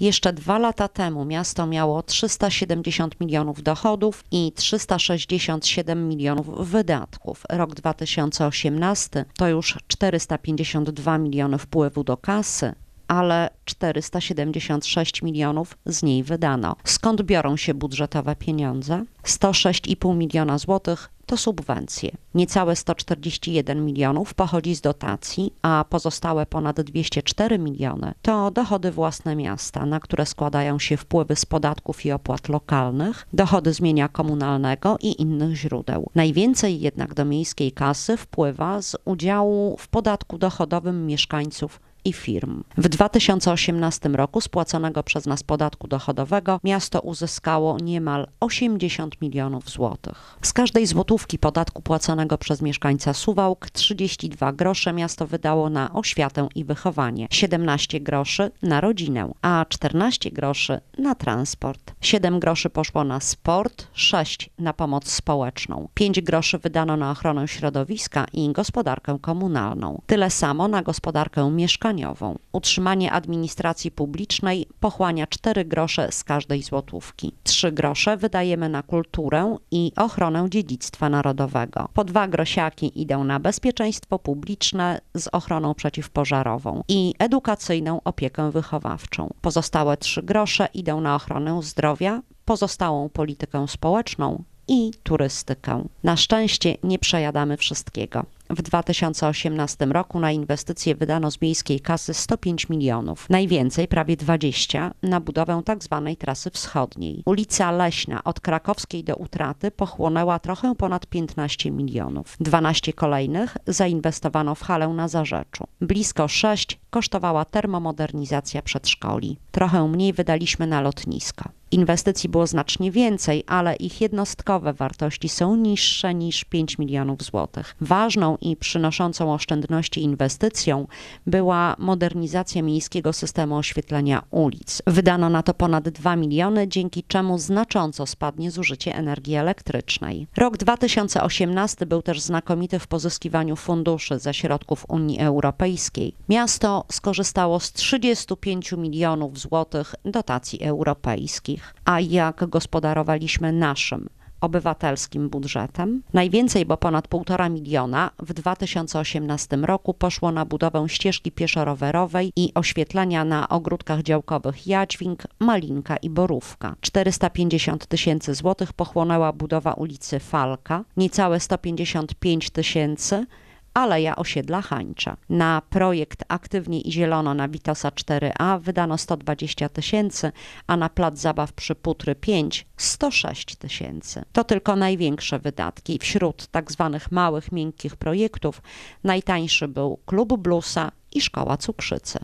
Jeszcze dwa lata temu miasto miało 370 milionów dochodów i 367 milionów wydatków. Rok 2018 to już 452 miliony wpływu do kasy, ale 476 milionów z niej wydano. Skąd biorą się budżetowe pieniądze? 106,5 miliona złotych to subwencje. Niecałe 141 milionów pochodzi z dotacji, a pozostałe ponad 204 miliony to dochody własne miasta, na które składają się wpływy z podatków i opłat lokalnych, dochody z mienia komunalnego i innych źródeł. Najwięcej jednak do miejskiej kasy wpływa z udziału w podatku dochodowym mieszkańców i firm. W 2018 roku spłaconego przez nas podatku dochodowego miasto uzyskało niemal 80 milionów złotych. Z każdej złotówki podatku płaconego przez mieszkańca Suwałk 32 grosze miasto wydało na oświatę i wychowanie, 17 groszy na rodzinę, a 14 groszy na transport. 7 groszy poszło na sport, 6 na pomoc społeczną, 5 groszy wydano na ochronę środowiska i gospodarkę komunalną. Tyle samo na gospodarkę mieszkańców mieszkaniową. Utrzymanie administracji publicznej pochłania 4 grosze z każdej złotówki. 3 grosze wydajemy na kulturę i ochronę dziedzictwa narodowego. Po dwa grosiaki idą na bezpieczeństwo publiczne z ochroną przeciwpożarową i edukacyjną opiekę wychowawczą. Pozostałe 3 grosze idą na ochronę zdrowia, pozostałą politykę społeczną i turystykę. Na szczęście nie przejadamy wszystkiego. W 2018 roku na inwestycje wydano z miejskiej kasy 105 milionów, najwięcej prawie 20 na budowę tzw. Tak trasy wschodniej. Ulica Leśna od krakowskiej do utraty pochłonęła trochę ponad 15 milionów. 12 kolejnych zainwestowano w halę na Zarzeczu. Blisko 6 kosztowała termomodernizacja przedszkoli. Trochę mniej wydaliśmy na lotnisko. Inwestycji było znacznie więcej, ale ich jednostkowe wartości są niższe niż 5 milionów złotych. Ważną i przynoszącą oszczędności inwestycją była modernizacja miejskiego systemu oświetlenia ulic. Wydano na to ponad 2 miliony, dzięki czemu znacząco spadnie zużycie energii elektrycznej. Rok 2018 był też znakomity w pozyskiwaniu funduszy ze środków Unii Europejskiej. Miasto skorzystało z 35 milionów złotych dotacji europejskich a jak gospodarowaliśmy naszym obywatelskim budżetem. Najwięcej, bo ponad 1,5 miliona w 2018 roku poszło na budowę ścieżki pieszo-rowerowej i oświetlania na ogródkach działkowych Jadźwing, Malinka i Borówka. 450 tysięcy złotych pochłonęła budowa ulicy Falka, niecałe 155 tysięcy Aleja Osiedla Hańcza. Na projekt aktywnie i Zielono na Witosa 4A wydano 120 tysięcy, a na plac zabaw przy Putry 5 106 tysięcy. To tylko największe wydatki. Wśród tak zwanych małych, miękkich projektów najtańszy był Klub Blusa i Szkoła Cukrzycy.